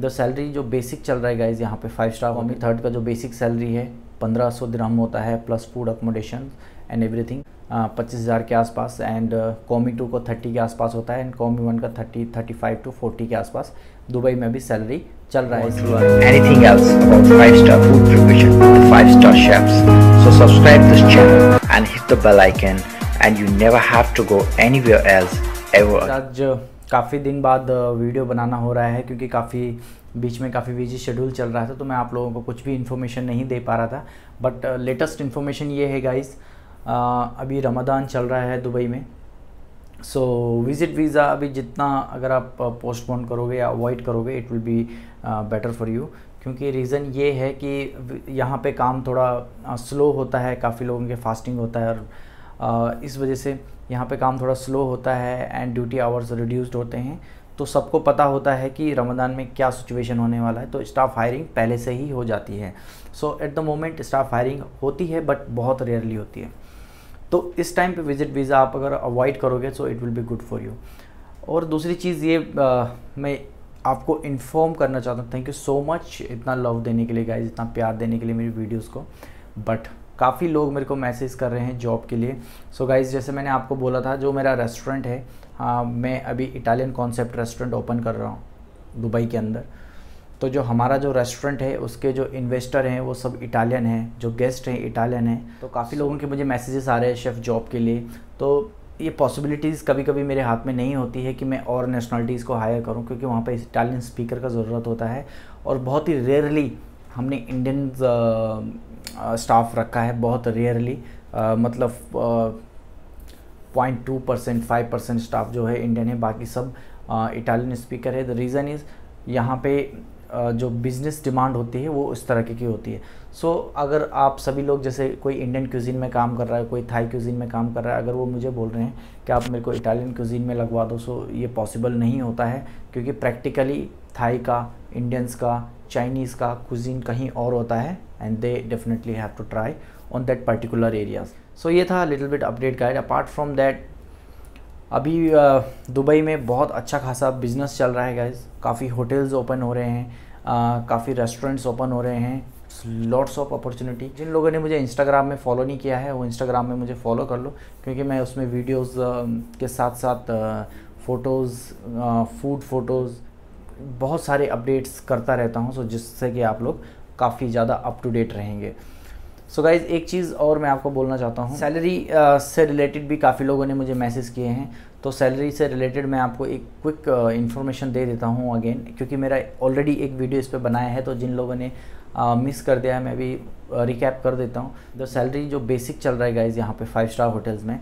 the salary जो basic चल रहा है गाइज यहाँ पे फाइव स्टार कॉमी थर्ड का जो बेसिक सैलरी है पंद्रह सौ दिरहम होता है plus food accommodation and everything पच्चीस हज़ार के आसपास एंड कॉमी टू को थर्टी के आसपास होता है एंड कॉमी वन का thirty thirty five to forty के आसपास दुबई में भी सैलरी चल रहा है anything else five star food preparation five star chefs so subscribe this channel and hit the bell icon and you never have to go anywhere else ever आज uh, काफ़ी दिन बाद वीडियो बनाना हो रहा है क्योंकि काफ़ी बीच में काफ़ी बिजी शेड्यूल चल रहा था तो मैं आप लोगों को कुछ भी इन्फॉर्मेशन नहीं दे पा रहा था बट लेटेस्ट इन्फॉर्मेशन ये है गाइस अभी रमदान चल रहा है दुबई में सो विज़िट वीज़ा अभी जितना अगर आप पोस्टपोन करोगे या अवॉइड करोगे it will be better for you क्योंकि रीज़न ये है कि यहाँ पे काम थोड़ा स्लो होता है काफ़ी लोगों के फास्टिंग होता है और इस वजह से यहाँ पे काम थोड़ा स्लो होता है एंड ड्यूटी आवर्स रिड्यूस्ड होते हैं तो सबको पता होता है कि रमदान में क्या सिचुएशन होने वाला है तो स्टाफ हायरिंग पहले से ही हो जाती है so at the moment staff hiring होती है बट बहुत रेयरली होती है तो इस टाइम पे विजिट वीज़ा आप अगर अवॉइड करोगे so it will be good for you और दूसरी चीज़ ये आ, मैं आपको इन्फॉर्म करना चाहता हूँ थैंक यू सो मच इतना लव देने के लिए गाइज इतना प्यार देने के लिए मेरी वीडियोज़ को बट काफ़ी लोग मेरे को मैसेज कर रहे हैं जॉब के लिए सो so गाइज़ जैसे मैंने आपको बोला था जो मेरा रेस्टोरेंट है हाँ मैं अभी इटालियन कॉन्सेप्ट रेस्टोरेंट ओपन कर रहा हूँ दुबई के अंदर तो जो हमारा जो रेस्टोरेंट है उसके जो इन्वेस्टर हैं वो सब इटालियन हैं जो गेस्ट हैं इटालियन हैं तो काफ़ी लोगों के मुझे मैसेजेस आ रहे हैं शेफ़ जॉब के लिए तो ये पॉसिबिलिटीज़ कभी कभी मेरे हाथ में नहीं होती है कि मैं और नेशनलिटीज़ को हायर करूं क्योंकि वहाँ पर इटालियन स्पीकर का ज़रूरत होता है और बहुत ही रेयरली हमने इंडियन स्टाफ रखा है बहुत रेयरली मतलब point two percent five percent staff जो है इंडियन है बाकी सब इटालियन स्पीकर है द रीज़न इज़ यहाँ पे जो बिज़नेस डिमांड होती है वो उस तरह की होती है सो so, अगर आप सभी लोग जैसे कोई इंडियन क्यूजिन में काम कर रहा है कोई थाई क्यूजिन में काम कर रहा है अगर वो मुझे बोल रहे हैं कि आप मेरे को इटालियन क्यूजिन में लगवा दो सो so, ये पॉसिबल नहीं होता है क्योंकि प्रैक्टिकली थाई का इंडियंस का चाइनीज़ का क्यूजिन कहीं और होता है and they definitely have to try on that particular areas so ये था little bit update guide apart from that अभी दुबई में बहुत अच्छा खासा बिज़नेस चल रहा है गाइज काफ़ी होटल्स ओपन हो रहे हैं काफ़ी रेस्टोरेंट्स ओपन हो रहे हैं लॉट्स ऑफ अपॉर्चुनिटी जिन लोगों ने मुझे इंस्टाग्राम में फॉलो नहीं किया है वो इंस्टाग्राम में मुझे फॉलो कर लो क्योंकि मैं उसमें वीडियोस के साथ साथ फ़ोटोज़ फूड फ़ोटोज़ बहुत सारे अपडेट्स करता रहता हूँ सो जिससे कि आप लोग काफ़ी ज़्यादा अप टू डेट रहेंगे सो गाइज एक चीज़ और मैं आपको बोलना चाहता हूँ सैलरी uh, से रिलेटेड भी काफ़ी लोगों ने मुझे मैसेज किए हैं तो सैलरी से रिलेटेड मैं आपको एक क्विक इन्फॉर्मेशन uh, दे देता हूँ अगेन क्योंकि मेरा ऑलरेडी एक वीडियो इस पर बनाया है तो जिन लोगों ने मिस uh, कर दिया है मैं भी रिकैप uh, कर देता हूँ द सैलरी जो बेसिक चल रहा है गाइज यहाँ पे फाइव स्टार होटल्स में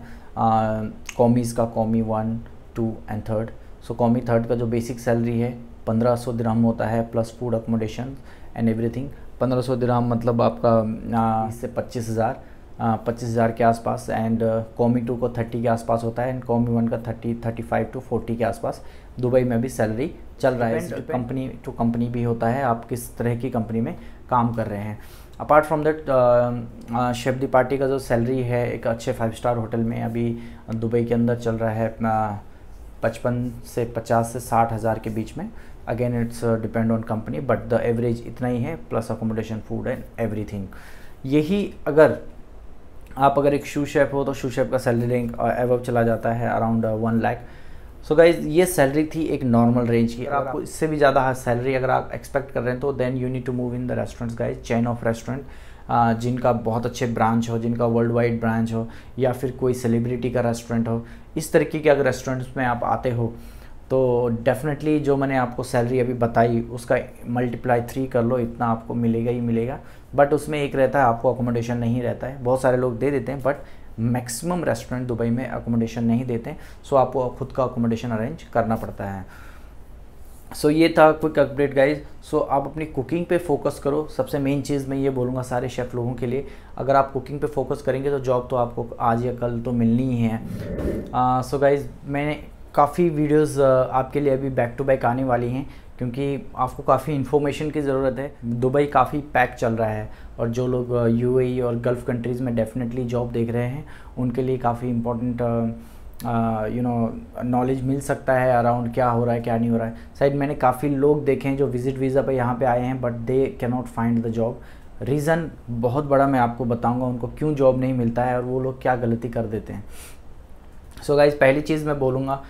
कॉमीज़ uh, का commis one two and third so commis third का जो बेसिक सैलरी है पंद्रह सौ होता है plus food accommodation and everything पंद्रह सौ दिराम मतलब आपका इससे पच्चीस हज़ार पच्चीस हज़ार के आसपास एंड कॉमी टू को थर्टी के आसपास होता है एंड कॉमी वन का thirty thirty five to forty के आसपास दुबई में भी सैलरी चल रहा है कंपनी टू कंपनी भी होता है आप किस तरह की कंपनी में काम कर रहे हैं apart from that chef de partie का जो सैलरी है एक अच्छे फाइव स्टार होटल में अभी दुबई के अंदर चल रहा है पचपन से पचास से साठ हज़ार के बीच में again it's depend on company but the average इतना ही है plus accommodation food and everything यही अगर आप अगर एक शू शेफ हो तो शू शेफ का सैलरी रेंज एव चला जाता है around one lakh so guys ये सैलरी थी एक नॉर्मल रेंज की अगर आपको इससे भी ज़्यादा सैलरी अगर आप एक्सपेक्ट कर रहे हैं तो then you need to move in the restaurants guys chain of restaurant जिनका बहुत अच्छे ब्रांच हो जिनका वर्ल्ड वाइड ब्रांच हो या फिर कोई सेलिब्रिटी का रेस्टोरेंट हो इस तरीके के अगर रेस्टोरेंट्स में आप आते हो तो डेफिनेटली जो मैंने आपको सैलरी अभी बताई उसका मल्टीप्लाई थ्री कर लो इतना आपको मिलेगा ही मिलेगा बट उसमें एक रहता है आपको अकोमोडेशन नहीं रहता है बहुत सारे लोग दे देते हैं बट मैक्सिमम रेस्टोरेंट दुबई में अकोमोडेशन नहीं देते सो आपको खुद का अकोमोडेशन अरेंज करना पड़ता है सो so, ये था क्विक अपडेट गाइज सो आप अपनी कुकिंग पे फोकस करो सबसे मेन चीज़ मैं ये बोलूँगा सारे शेफ़ लोगों के लिए अगर आप कुकिंग पे फोकस करेंगे तो जॉब तो आपको आज या कल तो मिलनी ही है सो uh, गाइज़ so मैंने काफ़ी वीडियोस uh, आपके लिए अभी बैक टू बैक आने वाली हैं क्योंकि आपको काफ़ी इन्फॉर्मेशन की ज़रूरत है दुबई काफ़ी पैक चल रहा है और जो लोग यू uh, e और गल्फ़ कंट्रीज़ में डेफिनेटली जॉब देख रहे हैं उनके लिए काफ़ी uh, यू नो नॉलेज मिल सकता है अराउंड क्या हो रहा है क्या नहीं हो रहा है शायद मैंने काफ़ी लोग देखे हैं जो विज़िट वीज़ा पर यहाँ पर आए हैं but they not find the job reason बहुत बड़ा मैं आपको बताऊँगा उनको क्यों जॉब नहीं मिलता है और वो लोग क्या गलती कर देते हैं सो so गाइज पहली चीज़ मैं बोलूँगा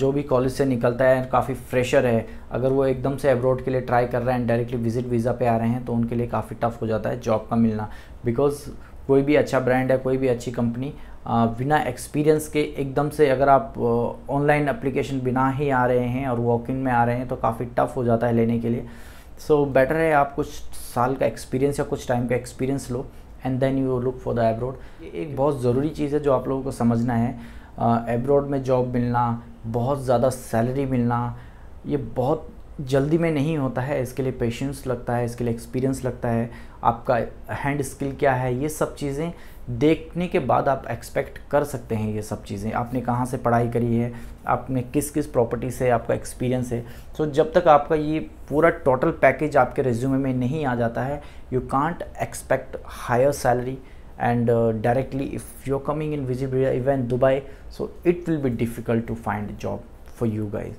जो भी कॉलेज से निकलता है काफ़ी फ्रेशर है अगर वो एकदम से अब्रॉड के लिए ट्राई कर रहे हैं डायरेक्टली विजिट वीज़ा पे आ रहे हैं तो उनके लिए काफ़ी टफ हो जाता है जॉब का मिलना बिकॉज़ कोई भी अच्छा ब्रांड है कोई भी अच्छी कंपनी बिना एक्सपीरियंस के एकदम से अगर आप ऑनलाइन एप्लीकेशन बिना ही आ रहे हैं और वॉक इन में आ रहे हैं तो काफ़ी टफ़ हो जाता है लेने के लिए सो so, बेटर है आप कुछ साल का एक्सपीरियंस या कुछ टाइम का एक्सपीरियंस लो and then you look for the abroad एक बहुत ज़रूरी चीज़ है जो आप लोगों को समझना है एब्रोड में जॉब मिलना बहुत ज़्यादा सैलरी मिलना ये बहुत जल्दी में नहीं होता है इसके लिए पेशेंस लगता है इसके लिए एक्सपीरियंस लगता है आपका हैंड स्किल क्या है ये सब चीज़ें देखने के बाद आप एक्सपेक्ट कर सकते हैं ये सब चीज़ें आपने कहाँ से पढ़ाई करी है आपने किस किस प्रॉपर्टी से आपका एक्सपीरियंस है सो so, जब तक आपका ये पूरा टोटल पैकेज आपके रिज्यूमे में नहीं आ जाता है you can't expect higher salary and directly if you are coming in Vijayabhira event Dubai so it will be difficult to find job for you guys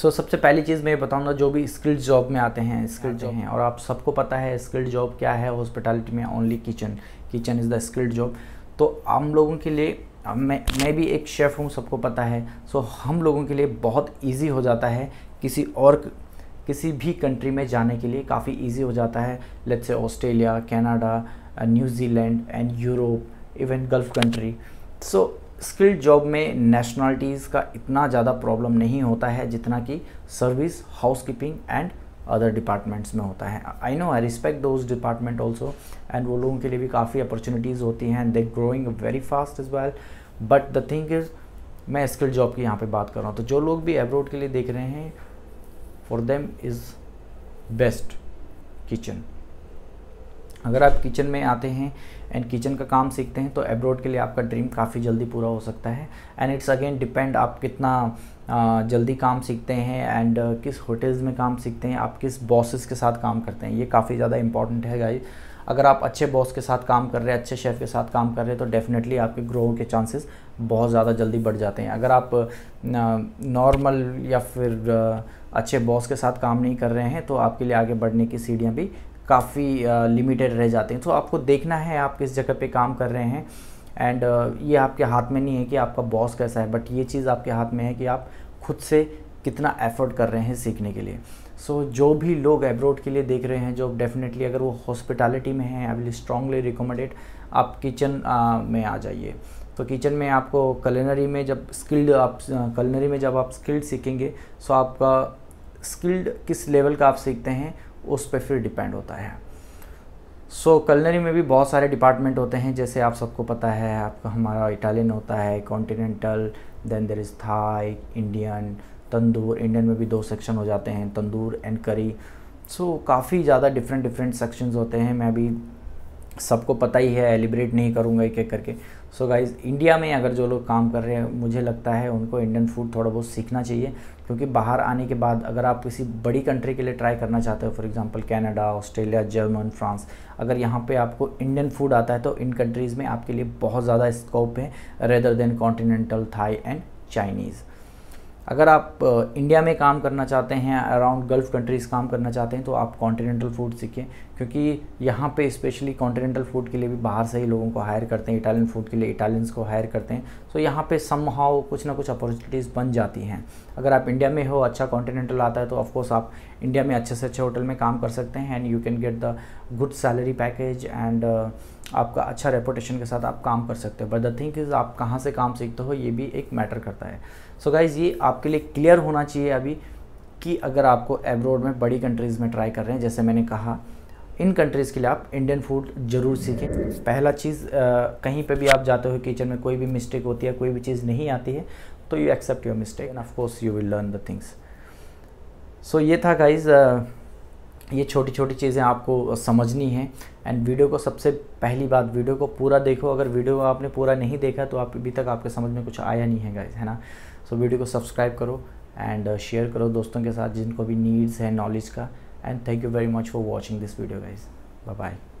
so so, सबसे पहली चीज़ मैं ये बताऊंगा जो भी स्किल्ड जॉब में आते हैं स्किल्ड जॉब हैं और आप सबको पता है स्किल्ड जॉब क्या है हॉस्पिटलिटी में only kitchen kitchen is the skilled job तो हम लोगों के लिए मैं मैं भी एक शेफ़ हूँ सबको पता है सो so, हम लोगों के लिए बहुत ईजी हो जाता है किसी और किसी भी कंट्री में जाने के लिए काफ़ी ईजी हो जाता है लेट से Australia Canada New Zealand and Europe even Gulf country so skilled job में नेशनलिटीज़ का इतना ज़्यादा प्रॉब्लम नहीं होता है जितना कि service housekeeping and other departments में होता है I know I respect those department also and वो लोगों के लिए भी काफ़ी अपॉर्चुनिटीज़ होती हैं एंड they growing very fast is well but the thing is मैं स्किल्ड जॉब की यहाँ पे बात कर रहा हूँ तो जो लोग भी एब्रोड के लिए देख रहे हैं for them is best kitchen अगर आप किचन में आते हैं एंड किचन का काम सीखते हैं तो एब्रॉड के लिए आपका ड्रीम काफ़ी जल्दी पूरा हो सकता है एंड इट्स अगेन डिपेंड आप कितना जल्दी काम सीखते हैं एंड किस होटल्स में काम सीखते हैं आप किस बॉसेस के साथ काम करते हैं ये काफ़ी ज़्यादा इंपॉर्टेंट है गाइज अगर आप अच्छे बॉस के साथ काम कर रहे हैं अच्छे शेफ़ के साथ काम कर रहे हैं तो डेफ़िनेटली आपके ग्रो के चांसेस बहुत ज़्यादा जल्दी बढ़ जाते हैं अगर आप नॉर्मल या फिर अच्छे बॉस के साथ काम नहीं कर रहे हैं तो आपके लिए आगे बढ़ने की सीढ़ियाँ भी काफ़ी लिमिटेड रह जाते हैं तो आपको देखना है आप किस जगह पे काम कर रहे हैं एंड ये आपके हाथ में नहीं है कि आपका बॉस कैसा है बट ये चीज़ आपके हाथ में है कि आप खुद से कितना एफर्ट कर रहे हैं सीखने के लिए सो so, जो भी लोग एब्रोड के लिए देख रहे हैं जो डेफिनेटली अगर वो हॉस्पिटैलिटी में हैं आई विल स्ट्रांगली रिकमेंडेड आप किचन में आ जाइए तो किचन में आपको कलनरी में जब स्किल्ड आप कलनरी में जब आप स्किल्ड सीखेंगे सो आपका स्किल्ड किस लेवल का आप सीखते हैं उस पर फिर डिपेंड होता है सो so, कलनरी में भी बहुत सारे डिपार्टमेंट होते हैं जैसे आप सबको पता है आपका हमारा इटालियन होता है continental then there is Thai Indian tandoor Indian में भी दो सेक्शन हो जाते हैं तंदूर एंड करी सो so, काफ़ी ज़्यादा डिफरेंट डिफरेंट सेक्शंस होते हैं मैं भी सबको पता ही है एलिब्रेट नहीं करूँगा एक एक करके सो so गाइज इंडिया में अगर जो लोग काम कर रहे हैं मुझे लगता है उनको इंडियन फूड थोड़ा बहुत सीखना चाहिए क्योंकि बाहर आने के बाद अगर आप किसी बड़ी कंट्री के लिए ट्राई करना चाहते हो for example Canada Australia German France अगर यहाँ पे आपको इंडियन फूड आता है तो इन कंट्रीज़ में आपके लिए बहुत ज़्यादा स्कोप है rather than continental Thai and Chinese अगर आप इंडिया में काम करना चाहते हैं अराउंड गल्फ़ कंट्रीज़ काम करना चाहते हैं तो आप कॉन्टीनेंटल फूड सीखें क्योंकि यहाँ पे स्पेशली कॉन्टिनेंटल फूड के लिए भी बाहर से ही लोगों को हायर करते हैं इटालियन फूड के लिए इटालियंस को हायर करते हैं सो so, यहाँ पे सम हाउ कुछ ना कुछ अपॉर्चुनिटीज़ बन जाती हैं अगर आप इंडिया में हो अच्छा कॉन्टिनेंटल आता है तो ऑफकोर्स आप इंडिया में अच्छे से अच्छे होटल में काम कर सकते हैं and you can get the good salary package and आपका अच्छा रेपुटेशन के साथ आप काम कर सकते हो बट द थिंक इज़ आप कहाँ से काम सीखते हो ये भी एक मैटर करता है सो so गाइज़ ये आपके लिए क्लियर होना चाहिए अभी कि अगर आपको एब्रोड में बड़ी कंट्रीज़ में ट्राई कर रहे हैं जैसे मैंने कहा इन कंट्रीज़ के लिए आप इंडियन फूड ज़रूर सीखें पहला चीज़ कहीं पे भी आप जाते हो किचन में कोई भी मिस्टेक होती है कोई भी चीज़ नहीं आती है तो you accept your mistake and of course you will learn the things so ये था गाइज ये छोटी छोटी चीज़ें आपको समझनी है एंड वीडियो को सबसे पहली बात वीडियो को पूरा देखो अगर वीडियो को आपने पूरा नहीं देखा तो आप अभी तक आपके समझ में कुछ आया नहीं है गाइज है ना सो so, वीडियो को सब्सक्राइब करो एंड शेयर करो दोस्तों के साथ जिनको भी नीड्स है नॉलेज का and thank you very much for watching this video guys bye bye